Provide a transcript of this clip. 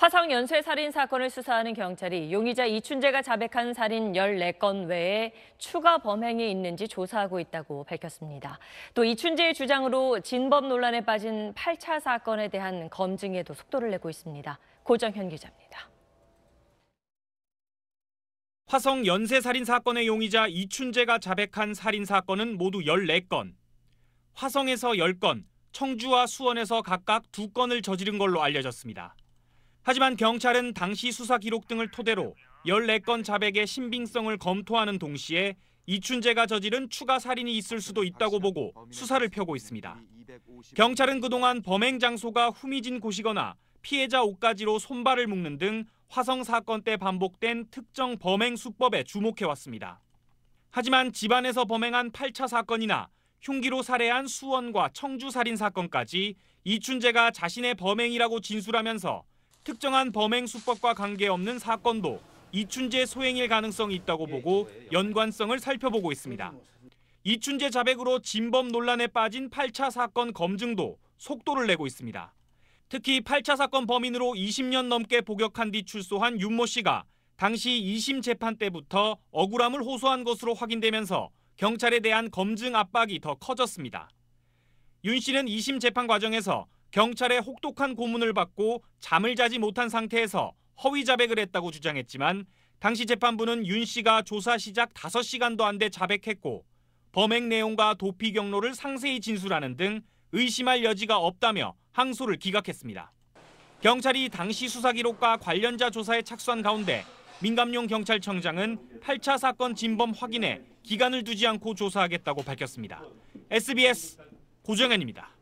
화성 연쇄 살인 사건을 수사하는 경찰이 용의자 이춘재가 자백한 살인 14건 외에 추가 범행이 있는지 조사하고 있다고 밝혔습니다. 또 이춘재의 주장으로 진범 논란에 빠진 8차 사건에 대한 검증에도 속도를 내고 있습니다. 고정현 기자입니다. 화성 연쇄 살인 사건의 용의자 이춘재가 자백한 살인 사건은 모두 14건. 화성에서 10건, 청주와 수원에서 각각 2건을 저지른 걸로 알려졌습니다. 하지만 경찰은 당시 수사 기록 등을 토대로 14건 자백의 신빙성을 검토하는 동시에 이춘재가 저지른 추가 살인이 있을 수도 있다고 보고 수사를 펴고 있습니다. 경찰은 그동안 범행 장소가 후미진 곳이거나 피해자 옷가지로 손발을 묶는 등 화성 사건 때 반복된 특정 범행 수법에 주목해왔습니다. 하지만 집안에서 범행한 8차 사건이나 흉기로 살해한 수원과 청주 살인 사건까지 이춘재가 자신의 범행이라고 진술하면서 특정한 범행 수법과 관계없는 사건도 이춘재 소행일 가능성이 있다고 보고 연관성을 살펴보고 있습니다. 이춘재 자백으로 진범 논란에 빠진 8차 사건 검증도 속도를 내고 있습니다. 특히 8차 사건 범인으로 20년 넘게 복역한 뒤 출소한 윤모 씨가 당시 2심 재판 때부터 억울함을 호소한 것으로 확인되면서 경찰에 대한 검증 압박이 더 커졌습니다. 윤 씨는 2심 재판 과정에서 경찰의 혹독한 고문을 받고 잠을 자지 못한 상태에서 허위 자백을 했다고 주장했지만 당시 재판부는 윤 씨가 조사 시작 5시간도 안 돼 자백했고 범행 내용과 도피 경로를 상세히 진술하는 등 의심할 여지가 없다며 항소를 기각했습니다. 경찰이 당시 수사 기록과 관련자 조사에 착수한 가운데 민감용 경찰청장은 8차 사건 진범 확인에 기간을 두지 않고 조사하겠다고 밝혔습니다. SBS 고정현입니다.